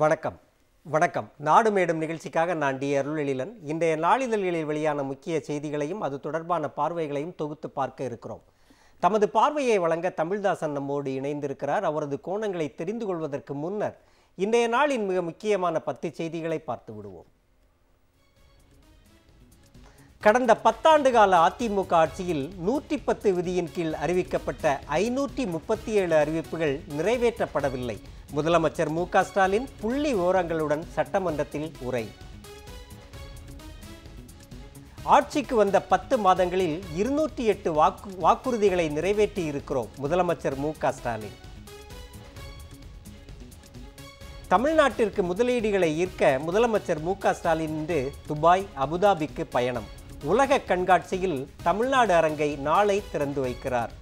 வணக்கம் வணக்கம் நாடு மேடும் நிகழ்ச்சிக்காக நான் டி அருள்எழிலன் இன்றைய நாளிதழ்களில் வெளியான முக்கிய செய்திகளையும் அது தொடர்பான பார்வைகளையும் தொகுத்து பார்க்க இருக்கிறோம் தமது பார்வையை வழங்க தமிழ்தாசன் நம்மோடு இணைந்திருக்கிறார் அவரது கோணங்களை தெரிந்து கொள்வதற்கு முன்னர் இன்றைய நாளின் மிக முக்கியமான பத்து செய்திகளை பார்த்து விடுவோம் கடந்த பத்தாண்டு கால அதிமுக ஆட்சியில் நூற்றி பத்து விதியின் கீழ் அறிவிக்கப்பட்ட ஐநூற்றி முப்பத்தி ஏழு அறிவிப்புகள் நிறைவேற்றப்படவில்லை முதலமைச்சர் மு ஸ்டாலின் புள்ளி ஓரங்களுடன் சட்டமன்றத்தில் உரை ஆட்சிக்கு வந்த பத்து மாதங்களில் இருநூற்றி எட்டு வாக்கு வாக்குறுதிகளை நிறைவேற்றி இருக்கிறோம் முதலமைச்சர் மு ஸ்டாலின் தமிழ்நாட்டிற்கு முதலீடுகளை ஈர்க்க முதலமைச்சர் மு ஸ்டாலின் இன்று துபாய் அபுதாபிக்கு பயணம் உலக கண்காட்சியில் தமிழ்நாடு அரங்கை நாளை திறந்து வைக்கிறார்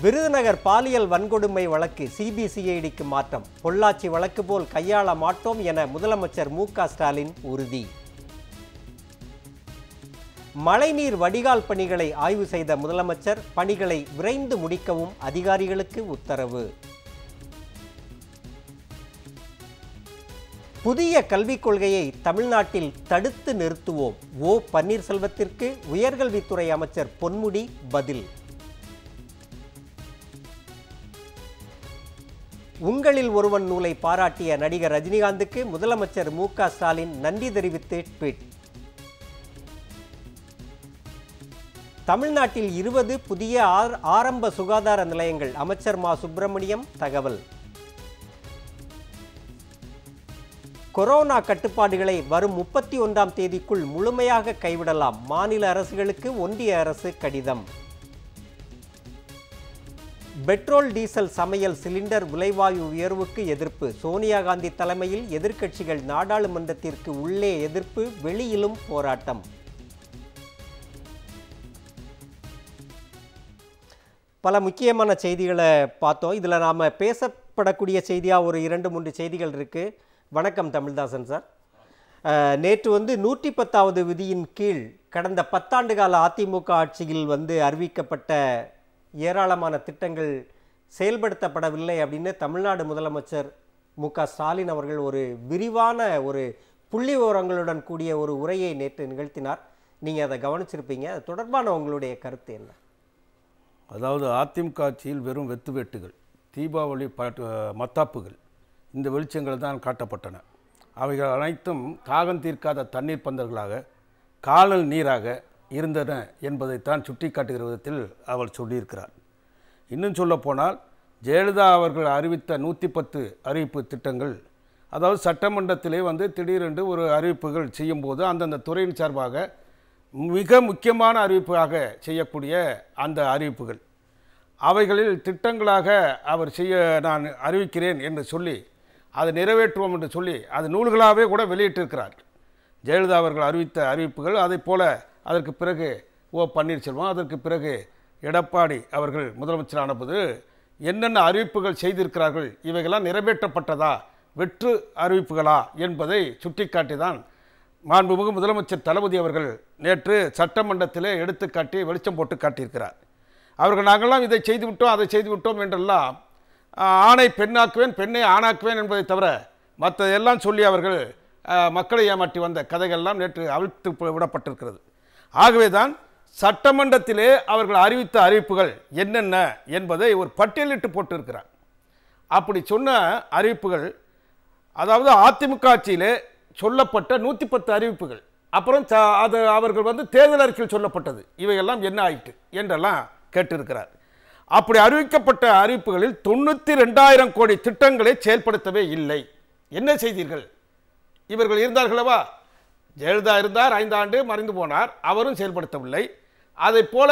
விருதுநகர் பாலியல் வன்கொடுமை வழக்கு சிபிசிஐடிக்கு மாற்றம் பொள்ளாச்சி வழக்கு போல் கையாள மாட்டோம் என முதலமைச்சர் மு ஸ்டாலின் உறுதி மழைநீர் வடிகால் பணிகளை ஆய்வு செய்த முதலமைச்சர் பணிகளை விரைந்து முடிக்கவும் அதிகாரிகளுக்கு உத்தரவு புதிய கல்விக் கொள்கையை தமிழ்நாட்டில் தடுத்து நிறுத்துவோம் ஓ பன்னீர்செல்வத்திற்கு உயர்கல்வித்துறை அமைச்சர் பொன்முடி பதில் உங்களில் ஒருவன் நூலை பாராட்டிய நடிகர் ரஜினிகாந்துக்கு முதலமைச்சர் மு க ஸ்டாலின் நன்றி தெரிவித்து ட்வீட் தமிழ்நாட்டில் இருபது புதிய ஆரம்ப சுகாதார நிலையங்கள் அமைச்சர் மா சுப்பிரமணியம் தகவல் கொரோனா கட்டுப்பாடுகளை வரும் முப்பத்தி ஒன்றாம் தேதிக்குள் முழுமையாக கைவிடலாம் மாநில அரசுகளுக்கு ஒன்றிய அரசு கடிதம் பெட்ரோல் டீசல் சமையல் சிலிண்டர் விலைவாயு உயர்வுக்கு எதிர்ப்பு சோனியா காந்தி தலைமையில் எதிர்க்கட்சிகள் நாடாளுமன்றத்திற்கு உள்ளே எதிர்ப்பு வெளியிலும் போராட்டம் பல முக்கியமான செய்திகளை பார்த்தோம் இதில் நாம் பேசப்படக்கூடிய செய்தியாக ஒரு இரண்டு மூன்று செய்திகள் இருக்குது வணக்கம் தமிழ்தாசன் சார் நேற்று வந்து நூற்றி பத்தாவது விதியின் கீழ் கடந்த பத்தாண்டு கால அதிமுக ஆட்சியில் வந்து அறிவிக்கப்பட்ட ஏராளமான திட்டங்கள் செயல்படுத்தப்படவில்லை அப்படின்னு தமிழ்நாடு முதலமைச்சர் மு ஸ்டாலின் அவர்கள் ஒரு விரிவான ஒரு புள்ளி விவரங்களுடன் கூடிய ஒரு உரையை நேற்று நிகழ்த்தினார் நீங்கள் அதை கவனிச்சிருப்பீங்க அது தொடர்பான உங்களுடைய கருத்து என்ன அதாவது அதிமுக ஆட்சியில் வெறும் வெத்து வெட்டுகள் தீபாவளி மத்தாப்புகள் இந்த வெளிச்சங்கள் தான் காட்டப்பட்டன அவைகள் அனைத்தும் தாகம் தீர்க்காத தண்ணீர் பந்தர்களாக காலல் நீராக இருந்தன என்பதைத்தான் சுட்டி காட்டுகிற விதத்தில் அவள் சொல்லியிருக்கிறார் இன்னும் சொல்லப்போனால் ஜெயலலிதா அவர்கள் அறிவித்த நூற்றி பத்து அறிவிப்பு திட்டங்கள் அதாவது சட்டமன்றத்திலே வந்து திடீரென்று ஒரு அறிவிப்புகள் செய்யும்போது அந்தந்த துறையின் சார்பாக மிக முக்கியமான அறிவிப்பாக செய்யக்கூடிய அந்த அறிவிப்புகள் அவைகளில் திட்டங்களாக அவர் செய்ய நான் அறிவிக்கிறேன் என்று சொல்லி அதை நிறைவேற்றுவோம் என்று சொல்லி அது நூல்களாகவே கூட வெளியிட்டிருக்கிறார் ஜெயலலிதா அவர்கள் அறிவித்த அறிவிப்புகள் அதை போல அதற்கு பிறகு ஓ பன்னீர்செல்வம் அதற்கு பிறகு எடப்பாடி அவர்கள் முதலமைச்சரான போது என்னென்ன அறிவிப்புகள் செய்திருக்கிறார்கள் இவைகளாம் நிறைவேற்றப்பட்டதா வெற்று அறிவிப்புகளா என்பதை சுட்டிக்காட்டி தான் மாண்புமிகு முதலமைச்சர் தளபதி அவர்கள் நேற்று சட்டமன்றத்திலே எடுத்துக்காட்டி வெளிச்சம் போட்டு காட்டியிருக்கிறார் அவர்கள் நாங்கள்லாம் இதை செய்து விட்டோம் அதை செய்து விட்டோம் என்றெல்லாம் ஆணை பெண்ணாக்குவேன் பெண்ணை ஆணாக்குவேன் என்பதை தவிர மற்றதெல்லாம் சொல்லி அவர்கள் மக்களை ஏமாற்றி வந்த கதைகள்லாம் நேற்று அவிழ்த்து விடப்பட்டிருக்கிறது ஆகவேதான் சட்டமன்றத்திலே அவர்கள் அறிவித்த அறிவிப்புகள் என்னென்ன என்பதை ஒரு பட்டியலிட்டு போட்டிருக்கிறார் அப்படி சொன்ன அறிவிப்புகள் அதாவது அதிமுக ஆட்சியிலே சொல்லப்பட்ட நூற்றி பத்து அறிவிப்புகள் அப்புறம் அது அவர்கள் வந்து தேர்தல் அறிக்கையில் சொல்லப்பட்டது இவையெல்லாம் என்ன ஆயிட்டு என்றெல்லாம் கேட்டிருக்கிறார் அப்படி அறிவிக்கப்பட்ட அறிவிப்புகளில் தொண்ணூற்றி ரெண்டாயிரம் கோடி திட்டங்களை செயல்படுத்தவே இல்லை என்ன செய்தீர்கள் இவர்கள் இருந்தார்களவா ஜெயலலிதா இருந்தார் ஐந்தாண்டு மறைந்து போனார் அவரும் செயல்படுத்தவில்லை அதை போல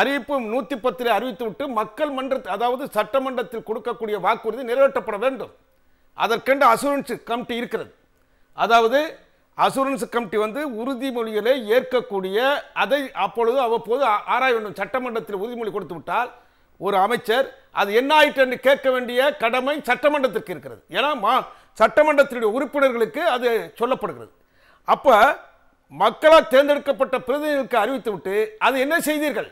அறிவிப்பும் நூற்றி பத்தில் அறிவித்துவிட்டு மக்கள் மன்றத்தில் அதாவது சட்டமன்றத்தில் கொடுக்கக்கூடிய வாக்குறுதி நிறைவேற்றப்பட வேண்டும் அதற்கென்று அசூரன்ஸ் கமிட்டி இருக்கிறது அதாவது அசூரன்ஸ் கமிட்டி வந்து உறுதிமொழிகளை ஏற்கக்கூடிய அதை அப்பொழுது அவ்வப்போது ஆராய வேண்டும் சட்டமன்றத்தில் உறுதிமொழி கொடுத்து விட்டால் ஒரு அமைச்சர் அது என்ன ஆயிட்டு என்று கேட்க வேண்டிய கடமை சட்டமன்றத்திற்கு இருக்கிறது ஏன்னா சட்டமன்றத்தினுடைய உறுப்பினர்களுக்கு அது சொல்லப்படுகிறது அப்ப மக்களால் தேர்ந்தெடுக்கப்பட்ட பிரதிநிதிகளுக்கு அறிவித்து விட்டு அது என்ன செய்தீர்கள்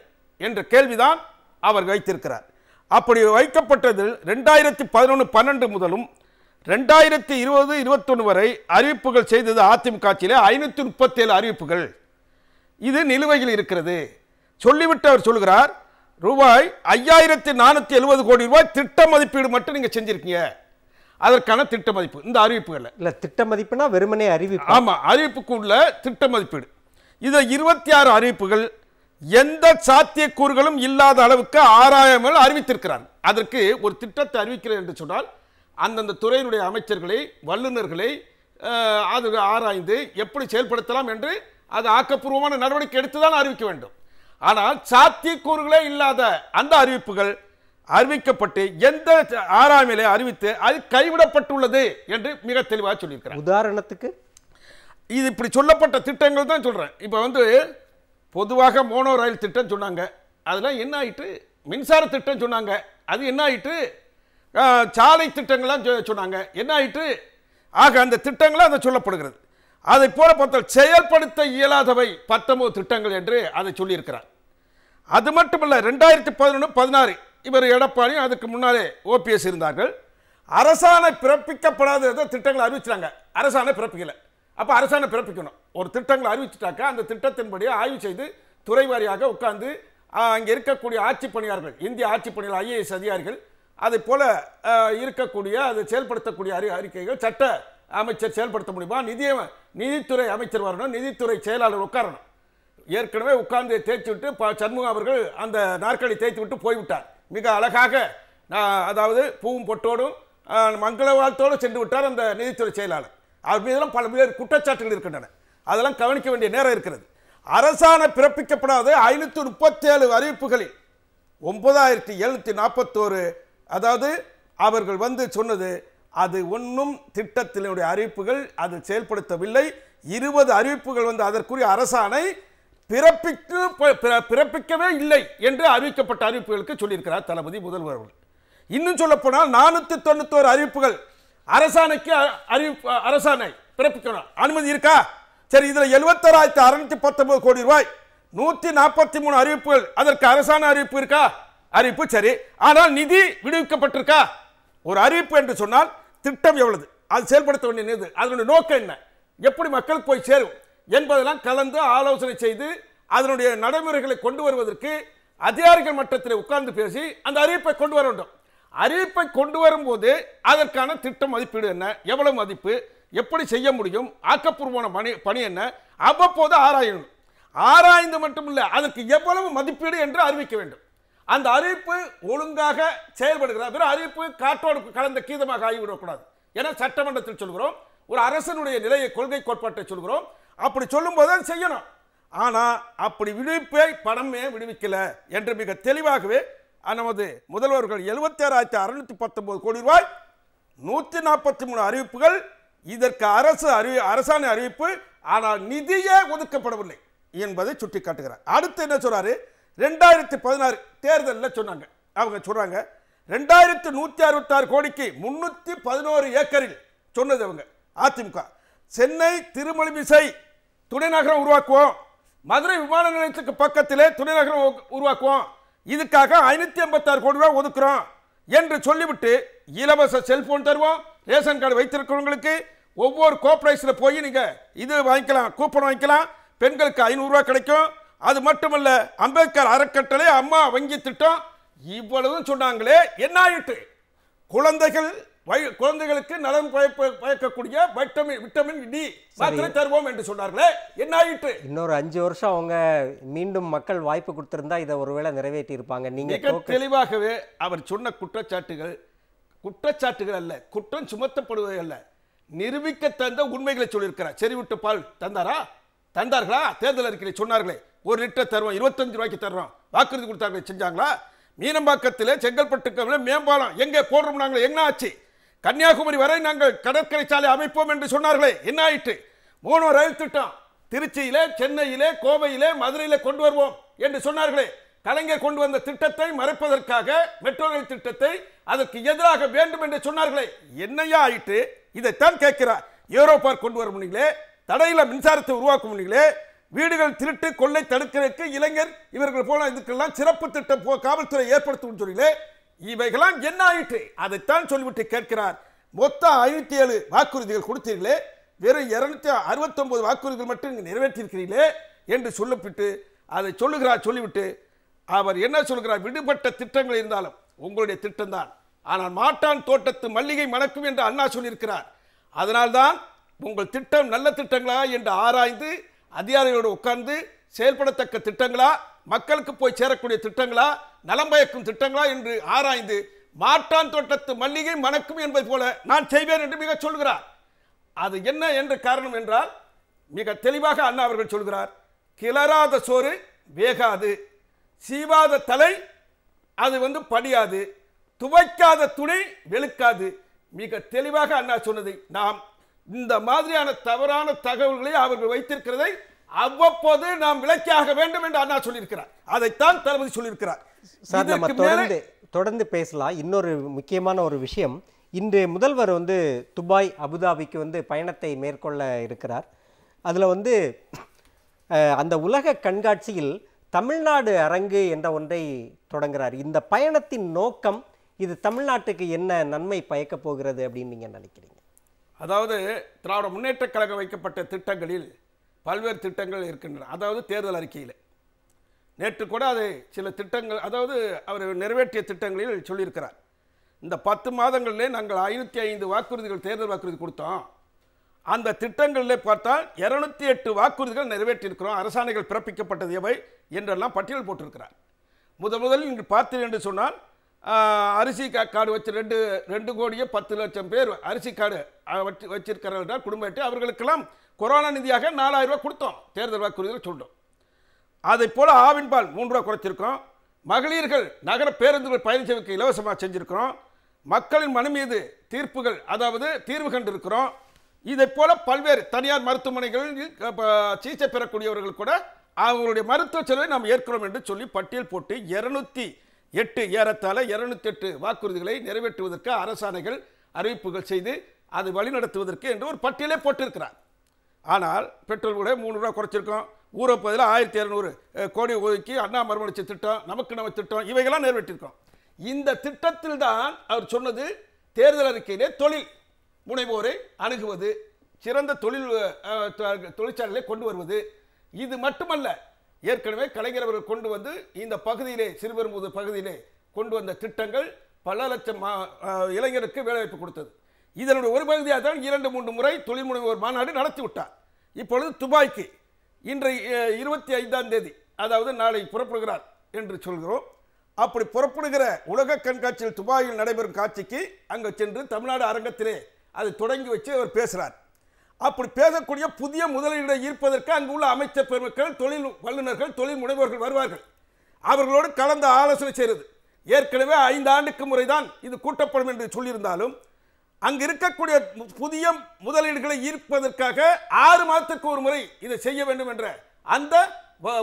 என்ற கேள்விதான் அவர் வைத்திருக்கிறார் அப்படி வைக்கப்பட்டதில் ரெண்டாயிரத்தி பதினொன்று பன்னெண்டு முதலும் ரெண்டாயிரத்தி இருபது இருபத்தொன்று வரை அறிவிப்புகள் செய்தது அதிமுக ஐநூற்றி முப்பத்தேழு அறிவிப்புகள் இது நிலுவையில் இருக்கிறது சொல்லிவிட்டு அவர் சொல்கிறார் ரூபாய் ஐயாயிரத்தி நானூற்றி எழுபது கோடி ரூபாய் திட்ட மதிப்பீடு மட்டும் நீங்கள் செஞ்சுருக்கீங்க அதற்கான திட்ட மதிப்பு இந்த அறிவிப்புகளை இல்லை திட்ட மதிப்புனா வெறுமனே அறிவிப்பு ஆமாம் அறிவிப்புக்குள்ள திட்ட மதிப்பீடு இதை இருபத்தி ஆறு அறிவிப்புகள் எந்த சாத்தியக்கூறுகளும் இல்லாத அளவுக்கு ஆராயாமல் அறிவித்திருக்கிறார் அதற்கு ஒரு திட்டத்தை அறிவிக்கிறேன் என்று சொன்னால் அந்தந்த துறையினுடைய அமைச்சர்களை வல்லுநர்களை அது ஆராய்ந்து எப்படி செயல்படுத்தலாம் என்று அது ஆக்கப்பூர்வமான நடவடிக்கை எடுத்து தான் அறிவிக்க வேண்டும் ஆனால் சாத்தியக்கூறுகளே இல்லாத அந்த அறிவிப்புகள் அறிவிக்கப்பட்டு எந்த ஆறாமிலே அறிவித்து அது கைவிடப்பட்டுள்ளது என்று மிக தெளிவாக சொல்லியிருக்கிறார் உதாரணத்துக்கு இது இப்படி சொல்லப்பட்ட திட்டங்கள் தான் சொல்கிறேன் இப்போ வந்து பொதுவாக மோனோ ரயில் திட்டம் சொன்னாங்க அதெல்லாம் என்ன ஆயிட்டு மின்சார திட்டம் சொன்னாங்க அது என்ன ஆயிட்டு சாலை திட்டங்கள்லாம் சொன்னாங்க என்ன ஆயிட்டு ஆக அந்த திட்டங்களும் அதை சொல்லப்படுகிறது அதை போல பார்த்தால் செயல்படுத்த இயலாதவை பத்தொன்பது திட்டங்கள் என்று அதை சொல்லியிருக்கிறார் அது மட்டுமல்ல ரெண்டாயிரத்தி பதினொன்று பதினாறு இவர் எடப்பாடி அதுக்கு முன்னாலே ஓபிஎஸ் இருந்தார்கள் அரசாணை பிறப்பிக்கப்படாத திட்டங்களை அறிவிச்சாங்க அரசாணை பிறப்பிக்கலை அப்போ அரசாணை பிறப்பிக்கணும் ஒரு திட்டங்களை அறிவிச்சிட்டாக்கா அந்த திட்டத்தின்படி ஆய்வு செய்து துறை வாரியாக உட்கார்ந்து அங்கே இருக்கக்கூடிய ஆட்சி பணியாளர்கள் இந்திய ஆட்சி பணியாளர் ஐஏஎஸ் அதிகாரிகள் அதை போல இருக்கக்கூடிய அதை செயல்படுத்தக்கூடிய அறி அறிக்கைகள் சட்ட அமைச்சர் செயல்படுத்த முடியுமா நிதிய நிதித்துறை அமைச்சர் வரணும் நிதித்துறை செயலாளர் உட்காரணும் ஏற்கனவே உட்கார்ந்து தேய்ச்சி விட்டு ப சண்முகம் அவர்கள் அந்த நாற்காலி தேய்த்து விட்டு போய்விட்டார் மிக அழகாக அதாவது பூவும் பொட்டோடும் மங்கள வாழ்த்தோடு சென்று விட்டார் அந்த நீதித்துறை செயலாளர் அவர் மீதெல்லாம் பல பேர் குற்றச்சாட்டுகள் இருக்கின்றன அதெல்லாம் கவனிக்க வேண்டிய நேரம் இருக்கிறது அரசாணை பிறப்பிக்கப்படாத ஐநூற்றி முப்பத்தேழு அறிவிப்புகளில் ஒன்பதாயிரத்தி எழுநூற்றி நாற்பத்தோரு அதாவது அவர்கள் வந்து சொன்னது அது ஒன்றும் திட்டத்தினுடைய அறிவிப்புகள் அது செயல்படுத்தவில்லை இருபது அறிவிப்புகள் வந்து அதற்குரிய அரசாணை பிறப்பிக்கு பிறப்பிக்கவே இல்லை என்று அறிவிக்கப்பட்ட அறிவிப்புகளுக்கு சொல்லியிருக்கிறார் தளபதி முதல்வர் அவர்கள் இன்னும் சொல்லப்போனால் நானூற்றி தொண்ணூத்தோரு அறிவிப்புகள் அரசாணைக்கு அறிவிப்பு அரசாணை பிறப்பிக்கணும் அனுமதி இருக்கா சரி இதில் எழுபத்தோராயிரத்தி அறுநூத்தி பத்தொன்பது கோடி ரூபாய் நூற்றி நாற்பத்தி மூணு அறிவிப்புகள் அதற்கு அரசாணை அறிவிப்பு இருக்கா அறிவிப்பு சரி ஆனால் நிதி விடுவிக்கப்பட்டிருக்கா ஒரு அறிவிப்பு என்று சொன்னால் திட்டம் எவ்வளவு அது செயல்படுத்த வேண்டிய அதனுடைய நோக்கம் என்ன எப்படி மக்களுக்கு போய் சேரும் என்பதெல்லாம் கலந்து ஆலோசனை செய்து அதனுடைய நடைமுறைகளை கொண்டு வருவதற்கு அதிகாரிகள் மட்டத்தில் உட்கார்ந்து பேசி அந்த அறிவிப்பை கொண்டு வர வேண்டும் அறிவிப்பை கொண்டு வரும்போது அதற்கான திட்ட மதிப்பீடு என்ன எவ்வளவு மதிப்பு எப்படி செய்ய முடியும் ஆக்கப்பூர்வமான பணி பணி என்ன அவ்வப்போது ஆராயணும் ஆராய்ந்து மட்டுமில்லை அதற்கு எவ்வளவு மதிப்பீடு என்று அறிவிக்க வேண்டும் அந்த அறிவிப்பு ஒழுங்காக செயல்படுகிறார் பிற அறிவிப்பு காற்றோடு கலந்த கீதமாக ஆகிவிடக்கூடாது என சட்டமன்றத்தில் சொல்கிறோம் ஒரு அரசனுடைய நிலையை கொள்கை கோட்பாட்டை சொல்கிறோம் அப்படி சொல்லும்போது அது செய்யணும் ஆனால் அப்படி விடுவிப்பை படமே விடுவிக்கலை என்று மிக தெளிவாகவே நமது முதல்வர்கள் எழுபத்தேழாயிரத்தி அறுநூற்றி பத்தொன்பது கோடி ரூபாய் நூற்றி நாற்பத்தி மூணு அறிவிப்புகள் இதற்கு அரசு அறிவி அரசாணை அறிவிப்பு ஆனால் நிதியே ஒதுக்கப்படவில்லை என்பதை சுட்டி காட்டுகிறார் அடுத்து என்ன சொல்கிறாரு ரெண்டாயிரத்தி பதினாறு தேர்தலில் சொன்னாங்க அவங்க சொல்கிறாங்க ரெண்டாயிரத்து நூற்றி அறுபத்தாறு கோடிக்கு முந்நூற்றி பதினோரு ஏக்கரில் சொன்னது அவங்க அதிமுக சென்னை திருமலிமிசை துணை நகரம் உருவாக்குவோம் மதுரை விமான நிலையத்துக்கு பக்கத்திலே துணைநகரம் உருவாக்குவோம் இதுக்காக ஐநூற்றி ஐம்பத்தாறு கோடி ரூபாய் ஒதுக்குறோம் என்று சொல்லிவிட்டு இலவச செல்போன் தருவோம் ரேஷன் கார்டு வைத்திருக்கிறவங்களுக்கு ஒவ்வொரு கோப்ரைஸில் போய் நீங்கள் இது வாங்கிக்கலாம் கூப்பன் வாங்கிக்கலாம் பெண்களுக்கு ஐநூறுரூவா கிடைக்கும் அது மட்டுமல்ல அம்பேத்கர் அறக்கட்டளை அம்மா வங்கி திட்டம் இவ்வளவும் சொன்னாங்களே என்ன ஆயிட்டு குழந்தைகள் குழந்தைகளுக்கு நலன் பயக்கக்கூடிய வைட்டமின் விட்டமின் டி மாத்திரை தருவோம் என்று சொன்னார்களே என்ன ஆயிற்று இன்னொரு அஞ்சு வருஷம் அவங்க மீண்டும் மக்கள் வாய்ப்பு கொடுத்திருந்தா இதை ஒருவேளை நிறைவேற்றி இருப்பாங்க நீங்க தெளிவாகவே அவர் சொன்ன குற்றச்சாட்டுகள் குற்றச்சாட்டுகள் அல்ல குற்றம் சுமத்தப்படுவது அல்ல நிரூபிக்க தந்த உண்மைகளை சொல்லியிருக்கிறார் செறிவிட்டு பால் தந்தாரா தந்தார்களா தேர்தல் அறிக்கையை சொன்னார்களே ஒரு லிட்டர் தருவோம் இருபத்தஞ்சு ரூபாய்க்கு தருவோம் வாக்குறுதி கொடுத்தாங்களே செஞ்சாங்களா மீனம்பாக்கத்தில் செங்கல்பட்டு மேம்பாலம் எங்கே போடுறோம் நாங்கள் என்ன ஆச்சு கன்னியாகுமரி வரை நாங்கள் கடற்கரை சாலை அமைப்போம் என்று சொன்னார்களே என்ன ஆயிற்று மூணு ரயில் திட்டம் திருச்சியிலே சென்னையிலே கோவையிலே மதுரையில கொண்டு வருவோம் என்று சொன்னார்களே கலைஞர் கொண்டு வந்த திட்டத்தை மறைப்பதற்காக மெட்ரோ ரயில் திட்டத்தை அதற்கு எதிராக வேண்டும் என்று சொன்னார்களே என்னையா ஆயிட்டு இதைத்தான் கேட்கிறார் யூரோப்பார் கொண்டு வர முடியலே தடையில மின்சாரத்தை உருவாக்க முடியலே வீடுகள் திருட்டு கொள்ளை தடுக்கிறதுக்கு இளைஞர் இவர்கள் போன இதுக்கெல்லாம் சிறப்பு திட்டம் காவல்துறை ஏற்படுத்தும் சொல்லிங்களே இவைகளாம் என்ன ஆயிற்று அதைத்தான் சொல்லிவிட்டு கேட்கிறார் மொத்தம் ஐநூற்றி ஏழு வாக்குறுதிகள் கொடுத்தீர்களே வெறும் இரநூத்தி அறுபத்தொம்பது வாக்குறுதிகள் மட்டும் நீங்கள் நிறைவேற்றியிருக்கிறீர்களே என்று சொல்லப்பட்டு அதை சொல்லுகிறார் சொல்லிவிட்டு அவர் என்ன சொல்கிறார் விடுபட்ட திட்டங்கள் இருந்தாலும் உங்களுடைய திட்டம்தான் ஆனால் மாட்டான் தோட்டத்து மல்லிகை மணக்கும் என்று அண்ணா சொல்லியிருக்கிறார் அதனால்தான் உங்கள் திட்டம் நல்ல திட்டங்களா என்று ஆராய்ந்து அதிகாரிகளோடு உட்கார்ந்து செயல்படத்தக்க திட்டங்களா மக்களுக்கு போய் சேரக்கூடிய திட்டங்களா நலம் பயக்கும் திட்டங்களா என்று ஆராய்ந்து மாற்றான் தோட்டத்து மல்லிகை மணக்கும் என்பது போல நான் செய்வேன் என்று மிக சொல்கிறார் அது என்ன என்று காரணம் என்றால் மிக தெளிவாக அண்ணா அவர்கள் சொல்கிறார் கிளறாத சோறு வேகாது சீவாத தலை அது வந்து படியாது துவைக்காத துணி வெளுக்காது மிக தெளிவாக அண்ணா சொன்னது நாம் இந்த மாதிரியான தவறான தகவல்களை அவர்கள் வைத்திருக்கிறதை அவ்வப்போது நாம் விளக்கியாக வேண்டும் என்று அண்ணா சொல்லியிருக்கிறார் அதைத்தான் தளபதி சொல்லியிருக்கிறார் சார் நம்ம தொடர்ந்து தொடர்ந்து பேசலாம் இன்னொரு முக்கியமான ஒரு விஷயம் இன்று முதல்வர் வந்து துபாய் அபுதாபிக்கு வந்து பயணத்தை மேற்கொள்ள இருக்கிறார் அதில் வந்து அந்த உலக கண்காட்சியில் தமிழ்நாடு அரங்கு என்ற ஒன்றை தொடங்குகிறார் இந்த பயணத்தின் நோக்கம் இது தமிழ்நாட்டுக்கு என்ன நன்மை பயக்கப் போகிறது அப்படின்னு நீங்கள் நினைக்கிறீங்க அதாவது திராவிட முன்னேற்றக் கழகம் வைக்கப்பட்ட திட்டங்களில் பல்வேறு திட்டங்கள் இருக்கின்றன அதாவது தேர்தல் அறிக்கையில் நேற்று கூட அது சில திட்டங்கள் அதாவது அவர் நிறைவேற்றிய திட்டங்களில் சொல்லியிருக்கிறார் இந்த பத்து மாதங்களிலே நாங்கள் ஐநூற்றி ஐந்து வாக்குறுதிகள் தேர்தல் வாக்குறுதி கொடுத்தோம் அந்த திட்டங்களில் பார்த்தால் இரநூத்தி எட்டு வாக்குறுதிகள் நிறைவேற்றியிருக்கிறோம் அரசாணைகள் பிறப்பிக்கப்பட்டது எவை என்றெல்லாம் பட்டியல் போட்டிருக்கிறார் முத முதலில் இன்று பார்த்து என்று சொன்னால் அரிசி கார்டு வச்சு ரெண்டு ரெண்டு கோடியே பத்து லட்சம் பேர் அரிசி கார்டு வச்சு வச்சிருக்கிறார்கள் குடும்ப அவர்களுக்கெல்லாம் கொரோனா நிதியாக நாலாயிரம் ரூபா கொடுத்தோம் தேர்தல் வாக்குறுதியில் சொல்கிறோம் அதை போல் ஆவின்பால் மூன்று ரூபா குறைச்சிருக்கோம் மகளிர்கள் நகர பேருந்துகள் பயணிச்சவருக்கு இலவசமாக செஞ்சுருக்கிறோம் மக்களின் மனு மீது தீர்ப்புகள் அதாவது தீர்வு கண்டிருக்கிறோம் இதை போல பல்வேறு தனியார் மருத்துவமனைகளில் சிகிச்சை பெறக்கூடியவர்கள் கூட அவங்களுடைய மருத்துவ செலவை நாம் ஏற்கிறோம் என்று சொல்லி பட்டியல் போட்டு இருநூத்தி எட்டு ஏறத்தாழ இருநூத்தி எட்டு வாக்குறுதிகளை நிறைவேற்றுவதற்கு அரசாணைகள் அறிவிப்புகள் செய்து அதை வழிநடத்துவதற்கு என்று ஒரு பட்டியலே போட்டிருக்கிறார் ஆனால் பெட்ரோல் கூட மூணு ரூபா குறைச்சிருக்கோம் ஊரை பதில் ஆயிரத்தி இரநூறு கோடி ஒதுக்கி அண்ணா மறுமலர்ச்சி திட்டம் நமக்கு நம்ம திட்டம் இவைகள்லாம் நிறைவேற்றிருக்கோம் இந்த திட்டத்தில் தான் அவர் சொன்னது தேர்தல் அறிக்கையிலே தொழில் முனைவோரை அணுகுவது சிறந்த தொழில் தொழிற்சாலைகளை கொண்டு வருவது இது மட்டுமல்ல ஏற்கனவே கலைஞர் அவர்கள் கொண்டு வந்து இந்த பகுதியிலே சிறுபெரும்புது பகுதியிலே கொண்டு வந்த திட்டங்கள் பல லட்சம் இளைஞருக்கு வேலைவாய்ப்பு கொடுத்தது இதனுடைய ஒரு பகுதியாக தான் இரண்டு மூன்று முறை தொழில் முனைவோர் மாநாடு நடத்தி விட்டார் இப்பொழுது துபாய்க்கு இன்று இருபத்தி ஐந்தாம் தேதி அதாவது நாளை புறப்படுகிறார் என்று சொல்கிறோம் அப்படி புறப்படுகிற உலக கண்காட்சியில் துபாயில் நடைபெறும் காட்சிக்கு அங்கே சென்று தமிழ்நாடு அரங்கத்திலே அதை தொடங்கி வச்சு அவர் பேசுகிறார் அப்படி பேசக்கூடிய புதிய முதலீடு ஈர்ப்பதற்கு அங்குள்ள அமைச்சர் பெருமக்கள் தொழில் வல்லுநர்கள் தொழில் முனைவோர்கள் வருவார்கள் அவர்களோடு கலந்து ஆலோசனை செய்கிறது ஏற்கனவே ஐந்து ஆண்டுக்கு முறைதான் இது கூட்டப்படும் என்று சொல்லியிருந்தாலும் அங்கு இருக்கக்கூடிய புதிய முதலீடுகளை ஈர்ப்பதற்காக ஆறு மாதத்துக்கு ஒரு முறை இதை செய்ய வேண்டும் என்ற அந்த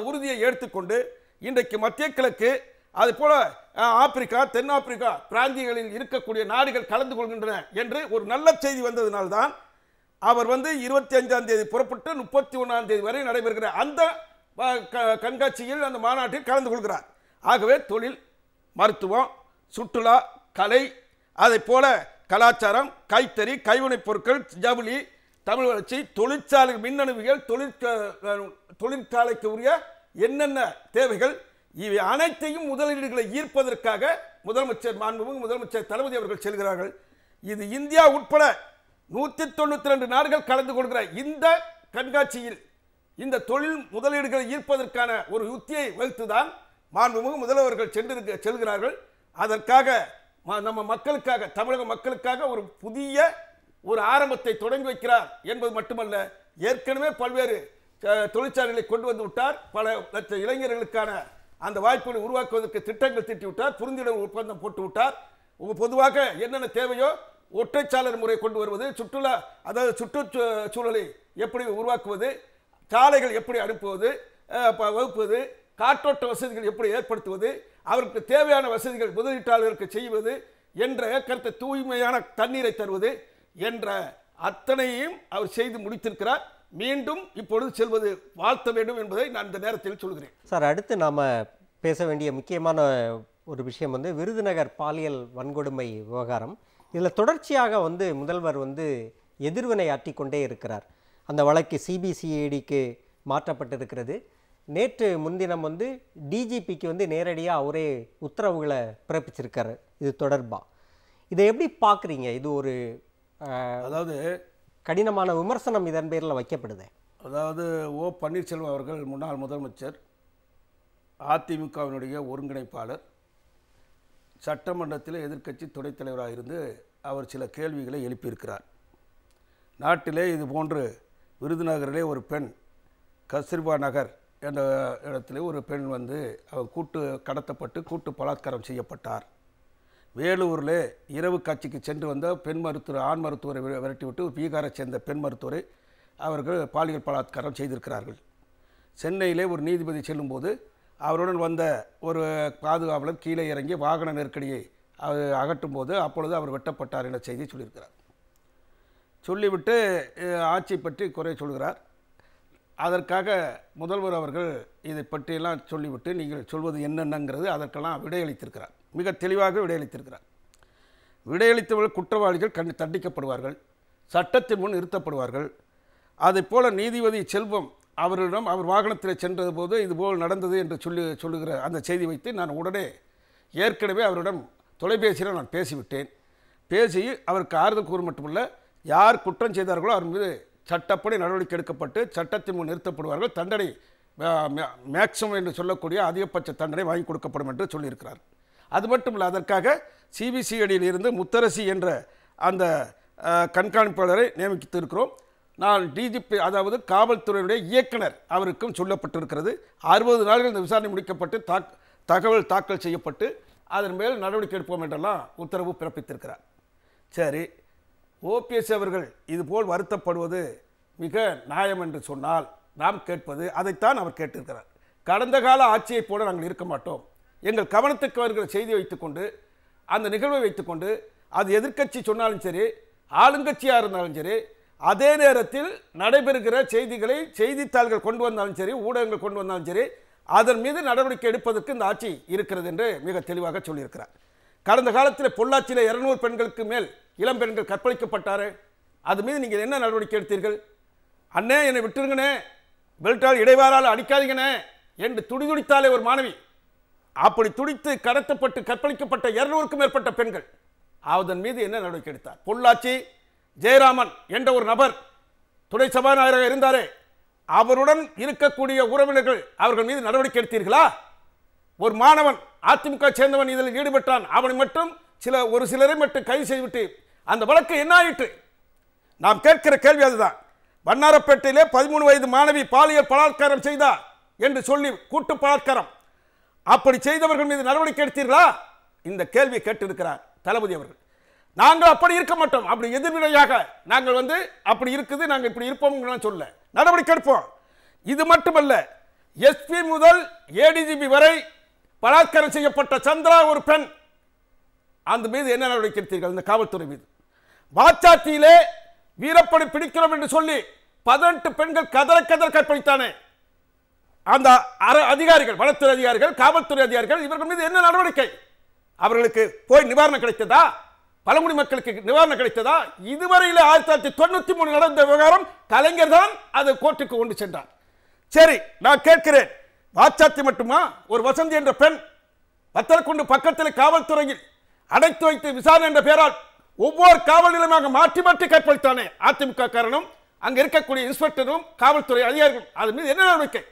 உறுதியை எடுத்துக்கொண்டு இன்றைக்கு மத்திய கிழக்கு அது போல ஆப்பிரிக்கா தென்னாப்பிரிக்கா பிராந்தியங்களில் இருக்கக்கூடிய நாடுகள் கலந்து கொள்கின்றன என்று ஒரு நல்ல செய்தி வந்ததினால்தான் அவர் வந்து இருபத்தி ஐந்தாம் தேதி புறப்பட்டு முப்பத்தி ஒன்றாம் தேதி வரை நடைபெறுகிற அந்த கண்காட்சியில் அந்த மாநாட்டில் கலந்து கொள்கிறார் ஆகவே தொழில் மருத்துவம் சுற்றுலா கலை அதை போல கலாச்சாரம் கைத்தறி கைவினைப் பொருட்கள் ஜவுளி தமிழ் வளர்ச்சி தொழிற்சாலை மின்னணுவிகள் தொழிற்சாலைக்கு உரிய என்னென்ன தேவைகள் இவை அனைத்தையும் முதலீடுகளை ஈர்ப்பதற்காக முதலமைச்சர் மாண்புமிகு முதலமைச்சர் தளபதி அவர்கள் செல்கிறார்கள் இது இந்தியா உட்பட நூற்றி தொண்ணூற்றி ரெண்டு நாடுகள் கலந்து கொள்கிற இந்த கண்காட்சியில் இந்த தொழில் முதலீடுகளை ஈர்ப்பதற்கான ஒரு யுத்தியை வகுத்துதான் மாண்புமிகு முதல்வர்கள் சென்றிருக்க செல்கிறார்கள் அதற்காக நம்ம மக்களுக்காக தமிழக மக்களுக்காக ஒரு புதிய ஒரு ஆரம்பத்தை தொடங்கி வைக்கிறார் என்பது மட்டுமல்ல ஏற்கனவே பல்வேறு தொழிற்சாலைகளை கொண்டு வந்து விட்டார் பல லட்ச இளைஞர்களுக்கான அந்த வாய்ப்புகளை உருவாக்குவதற்கு திட்டங்கள் விட்டார் புரிந்துணர்வு ஒப்பந்தம் போட்டு விட்டார் பொதுவாக என்னென்ன தேவையோ ஒற்றைச்சாளர் முறை கொண்டு வருவது சுற்றுலா அதாவது சுற்றுச்சூழலை எப்படி உருவாக்குவது சாலைகள் எப்படி அனுப்புவது வகுப்பது காற்றோட்ட வசதிகள் எப்படி ஏற்படுத்துவது அவருக்கு தேவையான வசதிகள் முதலீட்டாளர்களுக்கு செய்வது என்ற கருத்து தூய்மையான தண்ணீரை தருவது என்ற அத்தனையும் அவர் செய்து முடித்திருக்கிறார் மீண்டும் இப்பொழுது செல்வது வாழ்த்த வேண்டும் என்பதை நான் இந்த நேரத்தில் சொல்கிறேன் சார் அடுத்து நாம் பேச வேண்டிய முக்கியமான ஒரு விஷயம் வந்து விருதுநகர் பாலியல் வன்கொடுமை விவகாரம் இதில் தொடர்ச்சியாக வந்து முதல்வர் வந்து எதிர்வினை ஆற்றிக்கொண்டே கொண்டே இருக்கிறார் அந்த வழக்கு சிபிசிஐடிக்கு மாற்றப்பட்டிருக்கிறது நேற்று முன்தினம் வந்து டிஜிபிக்கு வந்து நேரடியாக அவரே உத்தரவுகளை பிறப்பிச்சிருக்காரு இது தொடர்பாக இதை எப்படி பார்க்குறீங்க இது ஒரு அதாவது கடினமான விமர்சனம் இதன் பேரில் வைக்கப்படுது அதாவது ஓ பன்னீர்செல்வம் அவர்கள் முன்னாள் முதலமைச்சர் அதிமுகவினுடைய ஒருங்கிணைப்பாளர் சட்டமன்றத்தில் எதிர்க்கட்சி துணைத் தலைவராக இருந்து அவர் சில கேள்விகளை எழுப்பியிருக்கிறார் நாட்டிலே இது போன்று விருதுநகரிலே ஒரு பெண் கசிர்பா நகர் என்ற இடத்துல ஒரு பெண் வந்து அவர் கூட்டு கடத்தப்பட்டு கூட்டு பலாத்காரம் செய்யப்பட்டார் வேலூரில் இரவு காட்சிக்கு சென்று வந்த பெண் மருத்துவர் ஆண் மருத்துவரை விரட்டிவிட்டு பீகாரை சேர்ந்த பெண் மருத்துவரை அவர்கள் பாலியல் பலாத்காரம் செய்திருக்கிறார்கள் சென்னையிலே ஒரு நீதிபதி செல்லும்போது அவருடன் வந்த ஒரு பாதுகாவலர் கீழே இறங்கி வாகன நெருக்கடியை அவர் அகற்றும் போது அப்பொழுது அவர் வெட்டப்பட்டார் என செய்தி சொல்லியிருக்கிறார் சொல்லிவிட்டு ஆட்சி பற்றி குறை சொல்கிறார் அதற்காக முதல்வர் அவர்கள் இதை பற்றியெல்லாம் சொல்லிவிட்டு நீங்கள் சொல்வது என்னென்னங்கிறது அதற்கெல்லாம் விடையளித்திருக்கிறார் மிக தெளிவாக விடையளித்திருக்கிறார் விடையளித்தவர்கள் குற்றவாளிகள் கண் தண்டிக்கப்படுவார்கள் சட்டத்தின் முன் நிறுத்தப்படுவார்கள் அதை போல நீதிபதி செல்வம் அவரிடம் அவர் வாகனத்தில் சென்றது போது இதுபோல் நடந்தது என்று சொல்லி சொல்லுகிற அந்த செய்தி வைத்து நான் உடனே ஏற்கனவே அவரிடம் தொலைபேசியில் நான் பேசிவிட்டேன் பேசி அவருக்கு ஆறுதல் கூறு மட்டுமல்ல யார் குற்றம் செய்தார்களோ அவர் மீது சட்டப்படி நடவடிக்கை எடுக்கப்பட்டு சட்டத்தின் முன் நிறுத்தப்படுவார்கள் தண்டனை மேக்சிமம் என்று சொல்லக்கூடிய அதிகபட்ச தண்டனை வாங்கி கொடுக்கப்படும் என்று சொல்லியிருக்கிறார் அது மட்டும் இல்லை அதற்காக சிபிசிஐடியில் இருந்து முத்தரசி என்ற அந்த கண்காணிப்பாளரை நியமித்து இருக்கிறோம் நான் டிஜிபி அதாவது காவல்துறையுடைய இயக்குனர் அவருக்கும் சொல்லப்பட்டிருக்கிறது அறுபது நாட்கள் இந்த விசாரணை முடிக்கப்பட்டு தாக் தகவல் தாக்கல் செய்யப்பட்டு அதன் மேல் நடவடிக்கை எடுப்போம் என்றெல்லாம் உத்தரவு பிறப்பித்திருக்கிறார் சரி ஓபிஎஸ் அவர்கள் இதுபோல் வருத்தப்படுவது மிக நியாயம் என்று சொன்னால் நாம் கேட்பது அதைத்தான் அவர் கேட்டிருக்கிறார் கடந்த கால ஆட்சியைப் போல நாங்கள் இருக்க மாட்டோம் எங்கள் கவனத்துக்கு வருகிற செய்தி வைத்துக்கொண்டு அந்த நிகழ்வை வைத்துக்கொண்டு அது எதிர்க்கட்சி சொன்னாலும் சரி ஆளுங்கட்சியாக இருந்தாலும் சரி அதே நேரத்தில் நடைபெறுகிற செய்திகளை செய்தித்தாள்கள் கொண்டு வந்தாலும் சரி ஊடகங்கள் கொண்டு வந்தாலும் சரி அதன் மீது நடவடிக்கை எடுப்பதற்கு இந்த ஆட்சி இருக்கிறது என்று மிக தெளிவாக சொல்லியிருக்கிறார் கடந்த காலத்தில் பொள்ளாச்சியில் இருநூறு பெண்களுக்கு மேல் இளம்பெண்கள் கற்பழிக்கப்பட்டார் அது மீது நீங்கள் என்ன நடவடிக்கை எடுத்தீர்கள் அண்ணே என்னை விட்டுருங்கண்ணே பெல்ட்டால் இடைவாரால் அடிக்காதீங்கண்ணே என்று துடிதுடித்தாலே ஒரு மாணவி அப்படி துடித்து கடத்தப்பட்டு கற்பழிக்கப்பட்ட இருநூறுக்கும் மேற்பட்ட பெண்கள் அதன் மீது என்ன நடவடிக்கை எடுத்தார் பொள்ளாச்சி ஜெயராமன் என்ற ஒரு நபர் துணை சபாநாயகராக இருந்தாரே அவருடன் இருக்கக்கூடிய உறவினர்கள் அவர்கள் மீது நடவடிக்கை எடுத்தீர்களா ஒரு மாணவன் அதிமுக சேர்ந்தவன் இதில் ஈடுபட்டான் அவனை மட்டும் சில ஒரு சிலரை மட்டும் கைது செய்துவிட்டு அந்த வழக்கு என்ன ஆயிற்று நாம் கேட்கிற கேள்வி அதுதான் வண்ணாரப்பேட்டையிலே பதிமூணு வயது மாணவி பாலியல் பலாத்காரம் செய்தார் என்று சொல்லி கூட்டு பலாத்காரம் அப்படி செய்தவர்கள் மீது நடவடிக்கை எடுத்தீர்களா இந்த கேள்வி கேட்டிருக்கிறார் தளபதி அவர்கள் நாங்கள் அப்படி இருக்க மாட்டோம் அப்படி எதிர்வினையாக நாங்கள் வந்து அப்படி இருக்குது நாங்கள் இப்படி இருப்போம் சொல்ல நடவடிக்கை எடுப்போம் இது மட்டுமல்ல எஸ்பி முதல் ஏடிஜிபி வரை பலாத்காரம் செய்யப்பட்ட சந்திரா ஒரு பெண் அந்த மீது என்ன நடவடிக்கை எடுத்தீர்கள் இந்த காவல்துறை மீது வாச்சாத்தியிலே வீரப்படை பிடிக்கிறோம் என்று சொல்லி பதினெட்டு பெண்கள் கதற கதற கற்பழித்தானே அந்த அதிகாரிகள் வனத்துறை அதிகாரிகள் காவல்துறை அதிகாரிகள் இவர்கள் மீது என்ன நடவடிக்கை அவர்களுக்கு போய் நிவாரணம் கிடைத்ததா பழங்குடி மக்களுக்கு நிவாரணம் கிடைத்ததா இதுவரையில் ஆயிரத்தி தொள்ளாயிரத்தி தொண்ணூத்தி மூணு நடந்த விவகாரம் கலைஞர் தான் அதை கோர்ட்டுக்கு கொண்டு சென்றார் சரி நான் கேட்கிறேன் வாச்சாத்தி மட்டுமா ஒரு வசந்தி என்ற பெண் பத்தரக்குண்டு பக்கத்தில் காவல்துறையில் அடைத்து வைத்து விசாரணை என்ற பெயரால் ஒவ்வொரு காவல் நிலையமாக மாற்றி மாற்றி கற்பழித்தானே அதிமுக காரணம் அங்கே இருக்கக்கூடிய இன்ஸ்பெக்டரும் காவல்துறை அதிகாரிகளும் அது மீது என்ன நடவடிக்கை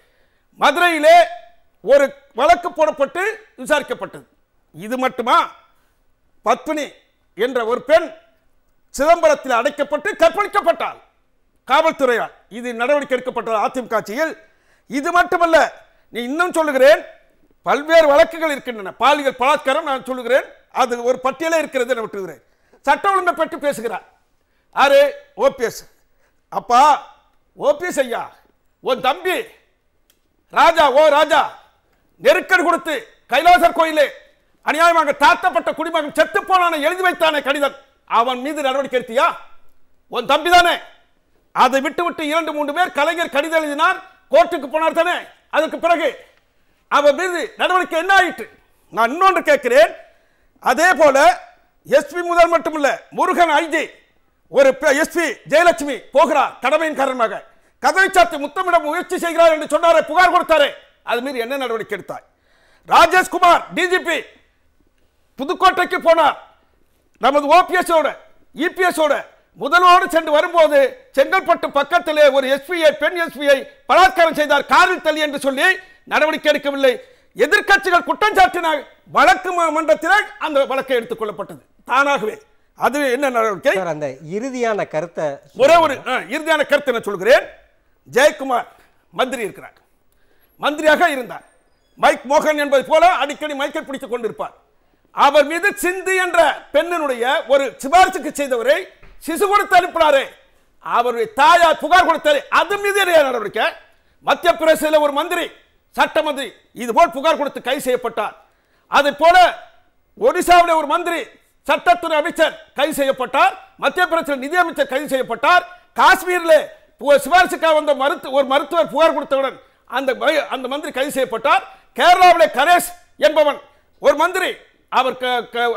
மதுரையிலே ஒரு வழக்கு போடப்பட்டு விசாரிக்கப்பட்டது இது மட்டுமா பத்மினி என்ற ஒரு பெண் சிதம்பரத்தில் அடைக்கப்பட்டு கற்பழிக்கப்பட்டாள் காவல்துறையால் இது நடவடிக்கை எடுக்கப்பட்டது அதிமுக ஆட்சியில் இது மட்டுமல்ல நீ இன்னும் சொல்லுகிறேன் பல்வேறு வழக்குகள் இருக்கின்றன பாலியல் பலாத்காரம் நான் சொல்லுகிறேன் அது ஒரு பட்டியலே இருக்கிறது நான் விட்டுகிறேன் சட்ட ஒழுங்கை பற்றி பேசுகிறார் ஆறு ஓபிஎஸ் அப்பா ஓபிஎஸ் ஐயா உன் தம்பி ராஜா ஓ ராஜா நெருக்கடி கொடுத்து கைலாசர் கோயிலே அநியாயமாக தாத்தப்பட்ட குடிமகன் செத்து போனான எழுதி வைத்தானே கடிதம் அவன் மீது நடவடிக்கை எடுத்தியா உன் தம்பி தானே அதை விட்டு விட்டு இரண்டு மூன்று பேர் கலைஞர் கடிதம் எழுதினார் கோர்ட்டுக்கு போனார் தானே அதற்கு பிறகு அவன் மீது நடவடிக்கை என்ன ஆயிற்று நான் இன்னொன்று கேட்கிறேன் அதே போல எஸ்பி முதல் மட்டுமில்ல முருகன் ஐஜி ஒரு எஸ்பி ஜெயலட்சுமி போகிறார் கடமையின் காரணமாக கதவை சாத்தி முத்தமிடம் முயற்சி செய்கிறார் என்று சொன்னாரே புகார் கொடுத்தாரே அது மீறி என்ன நடவடிக்கை எடுத்தார் ராஜேஷ்குமார் டிஜிபி புதுக்கோட்டைக்கு போனார் நமது ஓபிஎஸோட இபிஎஸோட முதல்வோடு சென்று வரும்போது செங்கல்பட்டு பக்கத்திலே ஒரு எஸ்பிஐ பெண் எஸ்பியை பலாத்காரம் செய்தார் காரில் தள்ளி என்று சொல்லி நடவடிக்கை எடுக்கவில்லை எதிர்கட்சிகள் குற்றம் சாட்டின வழக்கு மன்றத்தினால் அந்த வழக்கை எடுத்துக் கொள்ளப்பட்டது தானாகவே அது என்ன நடவடிக்கை அந்த இறுதியான கருத்தை ஒரே ஒரு இறுதியான கருத்தை நான் சொல்கிறேன் ஜெயக்குமார் மந்திரி இருக்கிறார் மந்திரியாக இருந்தார் மைக் மோகன் என்பது போல அடிக்கடி மைக்கை பிடித்துக் கொண்டிருப்பார் அவர் மீது சிந்து என்ற பெண்ணினுடைய ஒரு சிபாரிசுக்கு செய்தவரை சிசு கொடுத்து அனுப்பினாரே அவருடைய தாயார் புகார் கொடுத்தாரு அது மீது நடவடிக்கை மத்திய பிரதேசத்தில் ஒரு மந்திரி சட்டமந்திரி இது போல் புகார் கொடுத்து கைது செய்யப்பட்டார் அதை போல ஒடிசாவில் ஒரு மந்திரி சட்டத்துறை அமைச்சர் கைது செய்யப்பட்டார் மத்திய பிரதேச நிதியமைச்சர் கைது செய்யப்பட்டார் காஷ்மீரில் சிபாரிசுக்காக வந்த மருத்துவ ஒரு மருத்துவர் புகார் கொடுத்தவுடன் அந்த அந்த மந்திரி கைது செய்யப்பட்டார் கேரளாவில் கரேஷ் என்பவன் ஒரு மந்திரி அவர்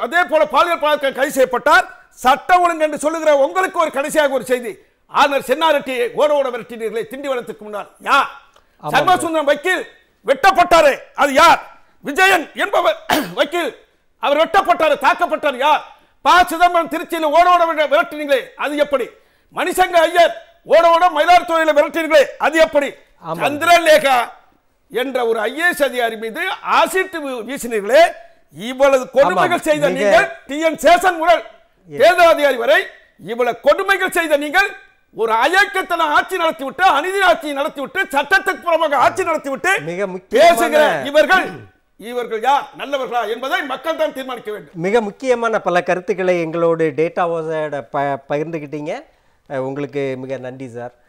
அதே போல பாலியல் பாதுகாப்பு கைது செய்யப்பட்டார் சட்ட ஒழுங்கு என்று சொல்லுகிற உங்களுக்கு ஒரு கடைசியாக ஒரு செய்தி ஆனர் சென்னாரெட்டியை ஓரோட விரட்டினீர்களை திண்டிவனத்துக்கு முன்னால் யார் சர்மசுந்தரம் வக்கீல் வெட்டப்பட்டாரே அது யார் விஜயன் என்பவர் வக்கீல் அவர் வெட்டப்பட்டார் தாக்கப்பட்டார் யார் ப சிதம்பரம் திருச்சியில் ஓட ஓட விரட்டினீங்களே அது எப்படி மணிசங்க ஐயர் ஓட ஓட மயிலாடுதுறையில் விரட்டினீங்களே அது எப்படி சந்திரலேகா என்ற ஒரு ஐஏஎஸ் அதிகாரி மீது ஆசிட்டு வீசினீர்களே இவ்வளவு கொடுமைகள் செய்த நீங்கள் டி என் சேசன் முதல் தேர்தல் அதிகாரி வரை இவ்வளவு கொடுமைகள் செய்த நீங்கள் ஒரு அயக்கத்தில் ஆட்சி நடத்திவிட்டு அநீதி ஆட்சி நடத்திவிட்டு சட்டத்துக்கு புறமாக ஆட்சி நடத்திவிட்டு மிக பேசுகிற இவர்கள் இவர்கள் யார் நல்லவர்களா என்பதை மக்கள் தான் தீர்மானிக்க வேண்டும் மிக முக்கியமான பல கருத்துக்களை எங்களோடு டேட்டாவோட ப பகிர்ந்துக்கிட்டீங்க உங்களுக்கு மிக நன்றி சார்